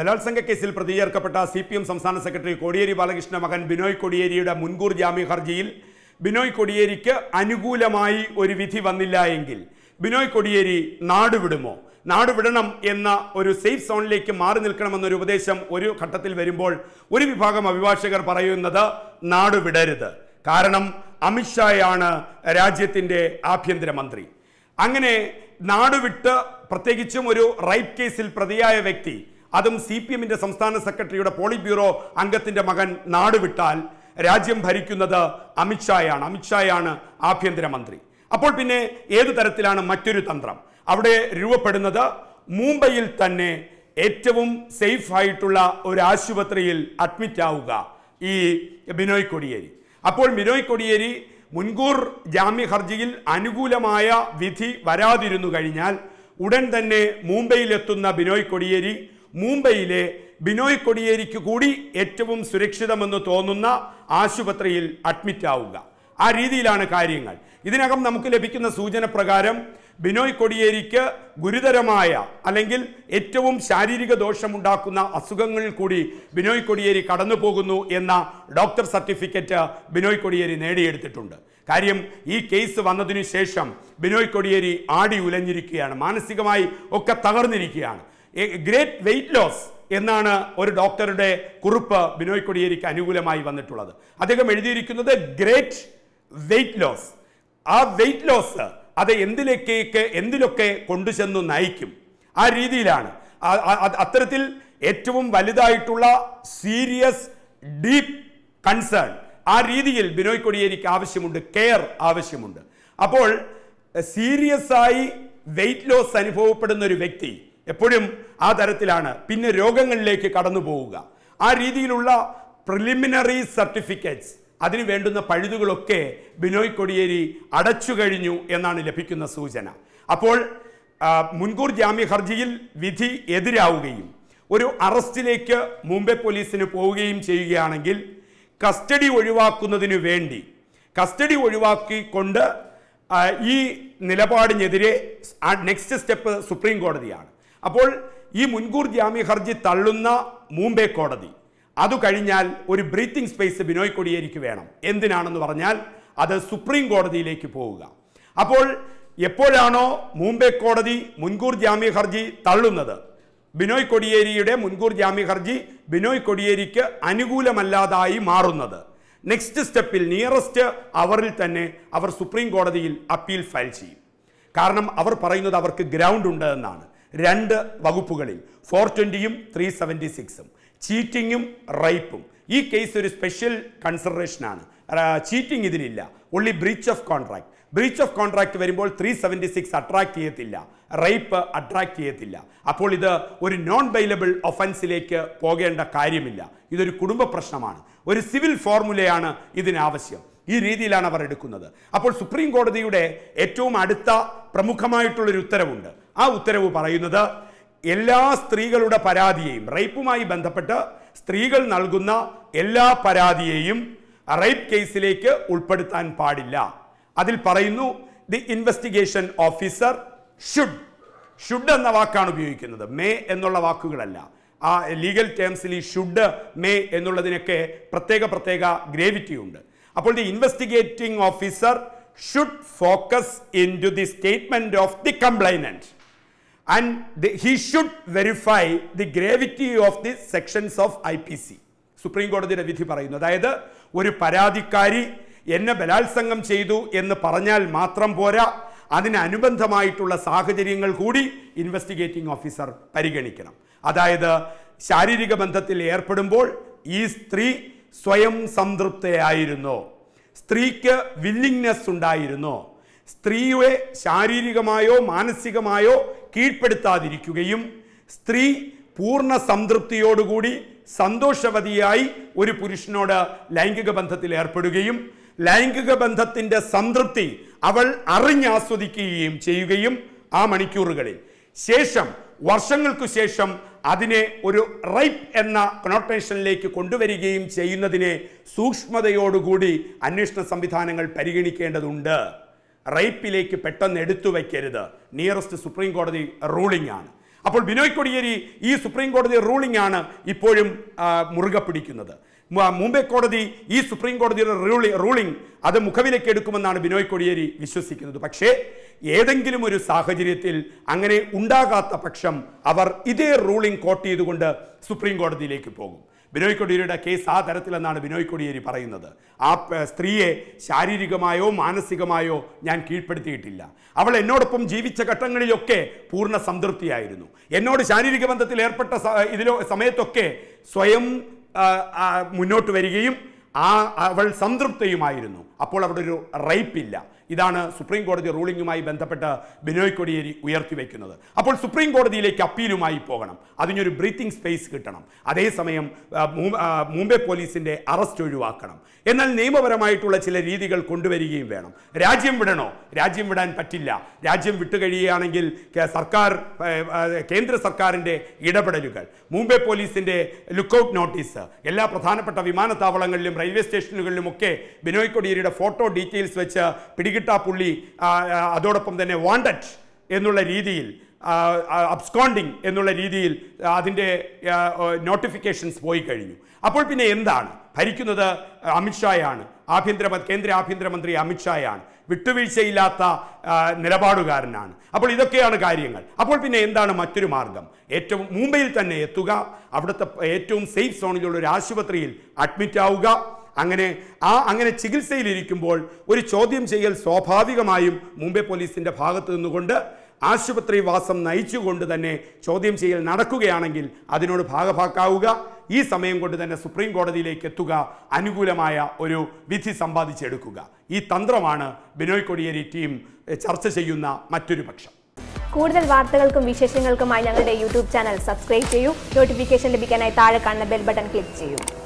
ബലാത്സംഗ കേസിൽ പ്രതി ചേർക്കപ്പെട്ട സി പി എം സംസ്ഥാന സെക്രട്ടറി കോടിയേരി ബാലകൃഷ്ണ മകൻ ബിനോയ് കോടിയേരിയുടെ മുൻകൂർ ജാമ്യ ഹർജിയിൽ ബിനോയ് കോടിയേരിക്ക് അനുകൂലമായി ഒരു വിധി വന്നില്ല എങ്കിൽ ബിനോയ് കോടിയേരി നാടുവിടുമോ നാടുവിടണം എന്ന ഒരു സേഫ് സോണിലേക്ക് മാറി നിൽക്കണമെന്നൊരു ഉപദേശം ഒരു ഘട്ടത്തിൽ വരുമ്പോൾ ഒരു വിഭാഗം അഭിഭാഷകർ പറയുന്നത് നാടുവിടരുത് കാരണം അമിത്ഷായാണ് രാജ്യത്തിൻ്റെ ആഭ്യന്തരമന്ത്രി അങ്ങനെ നാടുവിട്ട് പ്രത്യേകിച്ചും ഒരു റൈപ്പ് കേസിൽ പ്രതിയായ വ്യക്തി അതും സി പി എമ്മിൻ്റെ സംസ്ഥാന സെക്രട്ടറിയുടെ പോളിറ്റ് ബ്യൂറോ അംഗത്തിൻ്റെ മകൻ നാടുവിട്ടാൽ രാജ്യം ഭരിക്കുന്നത് അമിത്ഷായാണ് അമിത്ഷായാണ് ആഭ്യന്തരമന്ത്രി അപ്പോൾ പിന്നെ ഏത് തരത്തിലാണ് മറ്റൊരു തന്ത്രം അവിടെ രൂപപ്പെടുന്നത് മുംബൈയിൽ തന്നെ ഏറ്റവും സേഫ് ആയിട്ടുള്ള ഒരു ആശുപത്രിയിൽ അഡ്മിറ്റ് ആവുക ഈ ബിനോയ് കൊടിയേരി അപ്പോൾ ബിനോയ് കൊടിയേരി മുൻകൂർ ജാമ്യ ഹർജിയിൽ അനുകൂലമായ വിധി വരാതിരുന്നു കഴിഞ്ഞാൽ ഉടൻ തന്നെ മുംബൈയിലെത്തുന്ന ബിനോയ് കൊടിയേരി മുംബൈയിലെ ബിനോയ് കൊടിയേരിക്ക് കൂടി ഏറ്റവും സുരക്ഷിതമെന്ന് തോന്നുന്ന ആശുപത്രിയിൽ അഡ്മിറ്റ് ആവുക ആ രീതിയിലാണ് കാര്യങ്ങൾ ഇതിനകം നമുക്ക് ലഭിക്കുന്ന സൂചന പ്രകാരം ബിനോയ് കൊടിയേരിക്ക് ഗുരുതരമായ അല്ലെങ്കിൽ ഏറ്റവും ശാരീരിക ദോഷമുണ്ടാക്കുന്ന അസുഖങ്ങളിൽ കൂടി ബിനോയ് കൊടിയേരി കടന്നു പോകുന്നു എന്ന ഡോക്ടർ സർട്ടിഫിക്കറ്റ് ബിനോയ് കൊടിയേരി നേടിയെടുത്തിട്ടുണ്ട് കാര്യം ഈ കേസ് വന്നതിനു ശേഷം ബിനോയ് കൊടിയേരി ആടി ഉലഞ്ഞിരിക്കുകയാണ് മാനസികമായി ഒക്കെ തകർന്നിരിക്കുകയാണ് ഗ്രേറ്റ് വെയിറ്റ് ലോസ് എന്നാണ് ഒരു ഡോക്ടറുടെ കുറിപ്പ് ബിനോയ് കൊടിയേരിക്ക് അനുകൂലമായി വന്നിട്ടുള്ളത് അദ്ദേഹം എഴുതിയിരിക്കുന്നത് ഗ്രേറ്റ് വെയിറ്റ് ലോസ് ആ വെയിറ്റ് ലോസ് അത് എന്തിലേക്ക് എന്തിലൊക്കെ കൊണ്ടുചെന്നു നയിക്കും ആ രീതിയിലാണ് അത്തരത്തിൽ ഏറ്റവും വലുതായിട്ടുള്ള സീരിയസ് ഡീപ്പ് കൺസേൺ ആ രീതിയിൽ ബിനോയ് കൊടിയേരിക്ക് ആവശ്യമുണ്ട് കെയർ ആവശ്യമുണ്ട് അപ്പോൾ സീരിയസ് ആയി വെയിറ്റ് ലോസ് അനുഭവപ്പെടുന്ന ഒരു വ്യക്തി എപ്പോഴും ആ തരത്തിലാണ് പിന്നെ രോഗങ്ങളിലേക്ക് കടന്നു പോവുക ആ രീതിയിലുള്ള പ്രിലിമിനറി സർട്ടിഫിക്കറ്റ്സ് അതിന് വേണ്ടുന്ന പഴുതുകളൊക്കെ ബിനോയ് കൊടിയേരി അടച്ചു കഴിഞ്ഞു എന്നാണ് ലഭിക്കുന്ന സൂചന അപ്പോൾ മുൻകൂർ ജാമ്യ ഹർജിയിൽ വിധി എതിരാവുകയും ഒരു അറസ്റ്റിലേക്ക് മുംബൈ പോലീസിന് പോവുകയും ചെയ്യുകയാണെങ്കിൽ കസ്റ്റഡി ഒഴിവാക്കുന്നതിനു വേണ്ടി കസ്റ്റഡി ഒഴിവാക്കിക്കൊണ്ട് ഈ നിലപാടിനെതിരെ നെക്സ്റ്റ് സ്റ്റെപ്പ് സുപ്രീം കോടതിയാണ് അപ്പോൾ ഈ മുൻകൂർ ജാമ്യ ഹർജി തള്ളുന്ന മുംബൈ കോടതി അത് കഴിഞ്ഞാൽ ഒരു ബ്രീത്തിങ് സ്പേസ് ബിനോയ് കൊടിയേരിക്ക് വേണം എന്തിനാണെന്ന് പറഞ്ഞാൽ അത് സുപ്രീം കോടതിയിലേക്ക് പോവുക അപ്പോൾ എപ്പോഴാണോ മുംബൈ കോടതി മുൻകൂർ ജാമ്യ ഹർജി തള്ളുന്നത് ബിനോയ് കൊടിയേരിയുടെ മുൻകൂർ ജാമ്യ ഹർജി ബിനോയ് കൊടിയേരിക്ക് അനുകൂലമല്ലാതായി മാറുന്നത് നെക്സ്റ്റ് സ്റ്റെപ്പിൽ നിയറസ്റ്റ് അവറിൽ തന്നെ അവർ സുപ്രീം കോടതിയിൽ അപ്പീൽ ഫയൽ ചെയ്യും കാരണം അവർ പറയുന്നത് അവർക്ക് ഗ്രൗണ്ട് ഉണ്ട് എന്നാണ് രണ്ട് വകുപ്പുകളിൽ ഫോർ ട്വൻറ്റിയും ത്രീ സെവൻറ്റി സിക്സും ചീറ്റിങ്ങും റൈപ്പും ഈ കേസ് ഒരു സ്പെഷ്യൽ കൺസിഡറേഷനാണ് ചീറ്റിംഗ് ഇതിലില്ല only breach of contract breach of contract വരുമ്പോൾ ത്രീ സെവൻറ്റി സിക്സ് അട്രാക്ട് ചെയ്യത്തില്ല റേപ്പ് അട്രാക്ട് ചെയ്യത്തില്ല അപ്പോൾ ഇത് ഒരു നോൺ ബൈലബിൾ ഒഫൻസിലേക്ക് പോകേണ്ട കാര്യമില്ല ഇതൊരു കുടുംബ പ്രശ്നമാണ് ഒരു സിവിൽ ഫോർമുലയാണ് ഇതിനാവശ്യം ഈ രീതിയിലാണ് അവർ എടുക്കുന്നത് അപ്പോൾ സുപ്രീം കോടതിയുടെ ഏറ്റവും അടുത്ത പ്രമുഖമായിട്ടുള്ളൊരു ഉത്തരവുണ്ട് ആ ഉത്തരവ് പറയുന്നത് എല്ലാ സ്ത്രീകളുടെ പരാതിയെയും റേപ്പുമായി ബന്ധപ്പെട്ട് സ്ത്രീകൾ നൽകുന്ന എല്ലാ പരാതിയെയും റേപ്പ് കേസിലേക്ക് ഉൾപ്പെടുത്താൻ പാടില്ല അതിൽ പറയുന്നു the investigation officer should should എന്ന വാക്കാണ് ഉപയോഗിക്കുന്നത് മേ എന്നുള്ള വാക്കുകളല്ല ആ ലീഗൽ ടേംസിൽ ഈ ഷുഡ് മേ എന്നുള്ളതിനൊക്കെ പ്രത്യേക പ്രത്യേക ഗ്രേവിറ്റി ഉണ്ട് അപ്പോൾ the investigating officer should focus into the statement of the complainant and he should verify the gravity of the sections of I P C supreme കോടതിയുടെ വിധി പറയുന്നു അതായത് ഒരു പരാതിക്കാരി എന്നെ ബലാത്സംഗം ചെയ്തു എന്ന് പറഞ്ഞാൽ മാത്രം പോരാ അതിനനുബന്ധമായിട്ടുള്ള സാഹചര്യങ്ങൾ കൂടി ഇൻവെസ്റ്റിഗേറ്റിംഗ് ഓഫീസർ പരിഗണിക്കണം അതായത് ശാരീരിക ബന്ധത്തിൽ ഏർപ്പെടുമ്പോൾ ഈ സ്ത്രീ സ്വയം സംതൃപ്തയായിരുന്നു സ്ത്രീക്ക് വില്ലിങ്നെസ് ഉണ്ടായിരുന്നു സ്ത്രീയെ ശാരീരികമായോ മാനസികമായോ കീഴ്പ്പെടുത്താതിരിക്കുകയും സ്ത്രീ പൂർണ്ണ സംതൃപ്തിയോടുകൂടി സന്തോഷവതിയായി ഒരു പുരുഷനോട് ലൈംഗിക ബന്ധത്തിൽ ഏർപ്പെടുകയും ലൈംഗിക ബന്ധത്തിൻ്റെ സംതൃപ്തി അവൾ അറിഞ്ഞാസ്വദിക്കുകയും ചെയ്യുകയും ആ മണിക്കൂറുകളിൽ ശേഷം വർഷങ്ങൾക്കു ശേഷം അതിനെ ഒരു റൈപ്പ് എന്ന കൊണോട്ടേഷനിലേക്ക് കൊണ്ടുവരികയും ചെയ്യുന്നതിനെ സൂക്ഷ്മതയോടുകൂടി അന്വേഷണ സംവിധാനങ്ങൾ പരിഗണിക്കേണ്ടതുണ്ട് റൈപ്പിലേക്ക് പെട്ടെന്ന് എടുത്തു വയ്ക്കരുത് നിയറസ്റ്റ് സുപ്രീം കോടതി റൂളിംഗ് ആണ് അപ്പോൾ ബിനോയ് കൊടിയേരി ഈ സുപ്രീം കോടതി റൂളിംഗ് ആണ് ഇപ്പോഴും മുറുകെ പിടിക്കുന്നത് മുംബൈ കോടതി ഈ സുപ്രീം കോടതിയുടെ റൂളിംഗ് അത് മുഖവിലേക്ക് എടുക്കുമെന്നാണ് ബിനോയ് കൊടിയേരി വിശ്വസിക്കുന്നത് പക്ഷേ ഏതെങ്കിലും ഒരു സാഹചര്യത്തിൽ അങ്ങനെ ഉണ്ടാകാത്ത പക്ഷം അവർ ഇതേ റൂളിംഗ് കോട്ട് ചെയ്തുകൊണ്ട് സുപ്രീം കോടതിയിലേക്ക് പോകും ബിനോയ് കൊടിയേരിയുടെ കേസ് ആ തരത്തിലെന്നാണ് ബിനോയ് കൊടിയേരി പറയുന്നത് ആ സ്ത്രീയെ ശാരീരികമായോ മാനസികമായോ ഞാൻ കീഴ്പ്പെടുത്തിയിട്ടില്ല അവൾ എന്നോടൊപ്പം ജീവിച്ച ഘട്ടങ്ങളിലൊക്കെ പൂർണ്ണ സംതൃപ്തിയായിരുന്നു എന്നോട് ശാരീരിക ബന്ധത്തിൽ ഏർപ്പെട്ട ഇതിലോ സമയത്തൊക്കെ സ്വയം മുന്നോട്ട് വരികയും ആ അവൾ സംതൃപ്തയുമായിരുന്നു അപ്പോൾ അവിടെ ഒരു റേപ്പ് ഇല്ല ഇതാണ് സുപ്രീം കോടതി റൂളിംഗുമായി ബന്ധപ്പെട്ട് ബിനോയ് കോടിയേരി ഉയർത്തിവെക്കുന്നത് അപ്പോൾ സുപ്രീം കോടതിയിലേക്ക് അപ്പീലുമായി പോകണം അതിനൊരു ബ്രീത്തിങ് സ്പേസ് കിട്ടണം അതേസമയം മുംബൈ പോലീസിൻ്റെ അറസ്റ്റ് ഒഴിവാക്കണം എന്നാൽ നിയമപരമായിട്ടുള്ള ചില രീതികൾ കൊണ്ടുവരികയും വേണം രാജ്യം വിടണോ രാജ്യം വിടാൻ പറ്റില്ല രാജ്യം വിട്ടുകഴിയുകയാണെങ്കിൽ സർക്കാർ കേന്ദ്ര സർക്കാരിൻ്റെ ഇടപെടലുകൾ മുംബൈ പോലീസിൻ്റെ ലുക്കൗട്ട് നോട്ടീസ് എല്ലാ പ്രധാനപ്പെട്ട വിമാനത്താവളങ്ങളിലും റെയിൽവേ സ്റ്റേഷനുകളിലും ഒക്കെ ബിനോയ് കോടിയേരിയുടെ പുള്ളിയുടെ ഫോട്ടോ ഡീറ്റെയിൽസ് വെച്ച് പിടികിട്ടാ പുള്ളി അതോടൊപ്പം തന്നെ വാണ്ടഡ് എന്നുള്ള രീതിയിൽ അബ്സ്കോണ്ടിങ് എന്നുള്ള രീതിയിൽ അതിൻ്റെ നോട്ടിഫിക്കേഷൻസ് പോയി കഴിഞ്ഞു അപ്പോൾ പിന്നെ എന്താണ് ഭരിക്കുന്നത് അമിത്ഷായാണ് ആഭ്യന്തര കേന്ദ്ര ആഭ്യന്തരമന്ത്രി അമിത്ഷായാണ് വിട്ടുവീഴ്ചയില്ലാത്ത നിലപാടുകാരനാണ് അപ്പോൾ ഇതൊക്കെയാണ് കാര്യങ്ങൾ അപ്പോൾ പിന്നെ എന്താണ് മറ്റൊരു മാർഗം ഏറ്റവും മുംബൈയിൽ തന്നെ എത്തുക അവിടുത്തെ ഏറ്റവും സേഫ് സോണിലുള്ള ഒരു ആശുപത്രിയിൽ അഡ്മിറ്റ് ആവുക അങ്ങനെ ആ അങ്ങനെ ചികിത്സയിലിരിക്കുമ്പോൾ ഒരു ചോദ്യം ചെയ്യൽ സ്വാഭാവികമായും മുംബൈ പോലീസിൻ്റെ ഭാഗത്ത് നിന്നുകൊണ്ട് ആശുപത്രിവാസം നയിച്ചുകൊണ്ട് തന്നെ ചോദ്യം ചെയ്യൽ നടക്കുകയാണെങ്കിൽ അതിനോട് ഭാഗഭാക്കാവുക ഈ സമയം കൊണ്ട് തന്നെ സുപ്രീം കോടതിയിലേക്ക് എത്തുക അനുകൂലമായ ഒരു വിധി സമ്പാദിച്ചെടുക്കുക ഈ തന്ത്രമാണ് ബിനോയ് കൊടിയേരി ടീം ചർച്ച ചെയ്യുന്ന മറ്റൊരു പക്ഷം കൂടുതൽ വാർത്തകൾക്കും വിശേഷങ്ങൾക്കുമായി ഞങ്ങളുടെ യൂട്യൂബ് ചാനൽ സബ്സ്ക്രൈബ് ചെയ്യൂ നോട്ടിഫിക്കേഷൻ ലഭിക്കാനായി താഴെ കാണുന്ന ബെൽ ബട്ടൺ ക്ലിക്ക് ചെയ്യൂ